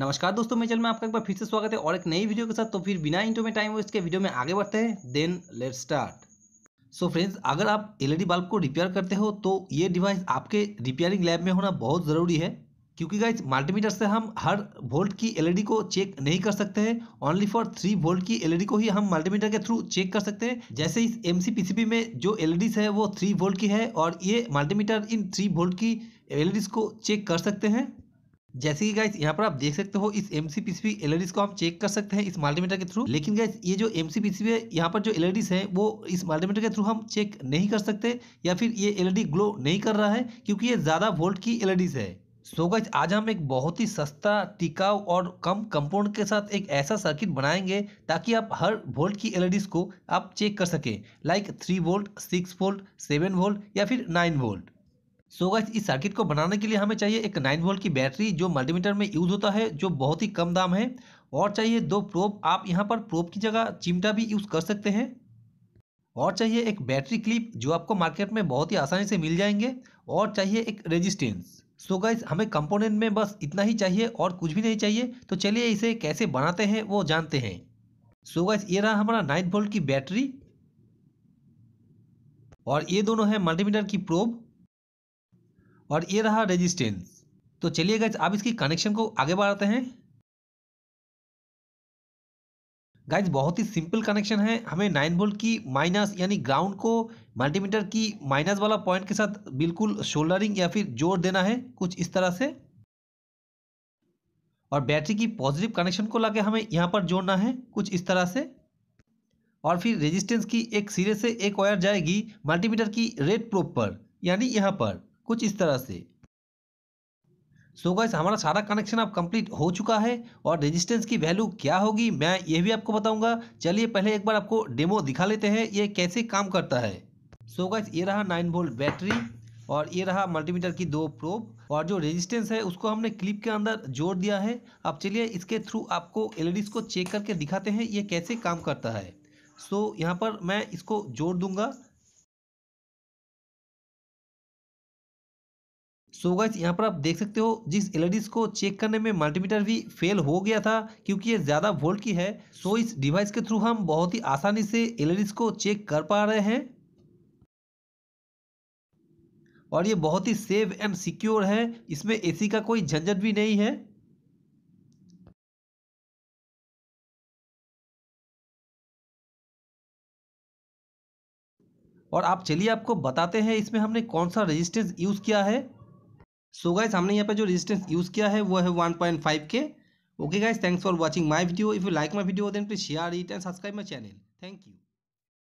नमस्कार दोस्तों मैं चल में आपका एक बार फिर से स्वागत है और एक नई वीडियो के साथ तो फिर बिना इंटो में टाइम वेस्ट के वीडियो में आगे बढ़ते हैं then let start so friends अगर आप एलईडी e बल्ब को रिपेयर करते हो तो ये डिवाइस आपके रिपेयरिंग लैब में होना बहुत ज़रूरी है क्योंकि गाइज मल्टीमीटर से हम हर वोल्ट की एल e को चेक नहीं कर सकते हैं ओनली फॉर थ्री वोल्ट की एल e को ही हम मल्टीमीटर के थ्रू चेक कर सकते हैं जैसे इस एमसीपीसीबी में जो एलईडीज है वो थ्री वोल्ट की है और ये मल्टीमीटर इन थ्री वोल्ट की एल को चेक कर सकते हैं जैसे कि गाइस यहाँ पर आप देख सकते हो इस एम सी एमसीपीसीबी एलईडीज को हम चेक कर सकते हैं इस मल्टीमीटर के थ्रू लेकिन गाइस ये जो एम सी सी है यहाँ पर जो एलईडीज है वो इस मल्टीमीटर के थ्रू हम चेक नहीं कर सकते या फिर ये एलईडी ग्लो नहीं कर रहा है क्योंकि ये ज़्यादा वोल्ट की एलईडीज है सो so गाइज आज हम एक बहुत ही सस्ता टिकाऊ और कम कंपाउंड के साथ एक ऐसा सर्किट बनाएंगे ताकि आप हर वोल्ट की एलईडीज को आप चेक कर सकें like three volt six volt seven volt या फिर nine volt so so guys इस सर्किट को बनाने के लिए हमें चाहिए एक नाइन वोल्ट की बैटरी जो मल्टीमीटर में यूज़ होता है जो बहुत ही कम दाम है और चाहिए दो प्रोब आप यहाँ पर प्रोप की जगह चिमटा भी यूज़ कर सकते हैं और चाहिए एक बैटरी क्लिप जो आपको मार्केट में बहुत ही आसानी से मिल जाएंगे और चाहिए एक रेजिस्टेंस सो so हमें कंपोनेंट में बस इतना ही चाहिए और कुछ भी नहीं चाहिए तो चलिए इसे कैसे बनाते हैं वो जानते हैं सो so ये रहा हमारा नाइन वोल्ट की बैटरी और ये दोनों है मल्टीमीटर की प्रोब और ये रहा रेजिस्टेंस तो चलिए गाइज आप इसकी कनेक्शन को आगे बढ़ाते हैं गाइज बहुत ही सिंपल कनेक्शन है हमें नाइन वोल्ट की माइनस यानी ग्राउंड को मल्टीमीटर की माइनस वाला पॉइंट के साथ बिल्कुल शोल्डरिंग या फिर जोड़ देना है कुछ इस तरह से और बैटरी की पॉजिटिव कनेक्शन को लाके हमें यहाँ पर जोड़ना है कुछ इस तरह से और फिर रेजिस्टेंस की एक सिरे से एक वायर जाएगी मल्टीमीटर की रेड प्रोप पर यानी यहाँ पर कुछ इस तरह से सो so गाइस हमारा सारा कनेक्शन अब कंप्लीट हो चुका है और रेजिस्टेंस की वैल्यू क्या होगी मैं ये भी आपको बताऊंगा चलिए पहले एक बार आपको डेमो दिखा लेते हैं ये कैसे काम करता है सो so गाइस ये रहा नाइन वोल्ट बैटरी और ये रहा मल्टीमीटर की दो प्रोब और जो रेजिस्टेंस है उसको हमने क्लिप के अंदर जोड़ दिया है अब चलिए इसके थ्रू आपको एल को चेक करके दिखाते हैं ये कैसे काम करता है सो so, यहाँ पर मैं इसको जोड़ दूंगा सो गाइस यहाँ पर आप देख सकते हो जिस एल e को चेक करने में मल्टीमीटर भी फेल हो गया था क्योंकि ये ज़्यादा वोल्ट की है सो इस डिवाइस के थ्रू हम बहुत ही आसानी से एल e को चेक कर पा रहे हैं और ये बहुत ही सेफ एंड सिक्योर है इसमें एसी का कोई झंझट भी नहीं है और आप चलिए आपको बताते हैं इसमें हमने कौन सा रेजिस्टेंस यूज़ किया है सो गाइस हमने यहाँ पे जो रेजिस्टेंस यूज़ किया है वो है वन पॉइंट फाइव के okay guys thanks for watching my video if you like my video then please share it and subscribe my channel thank you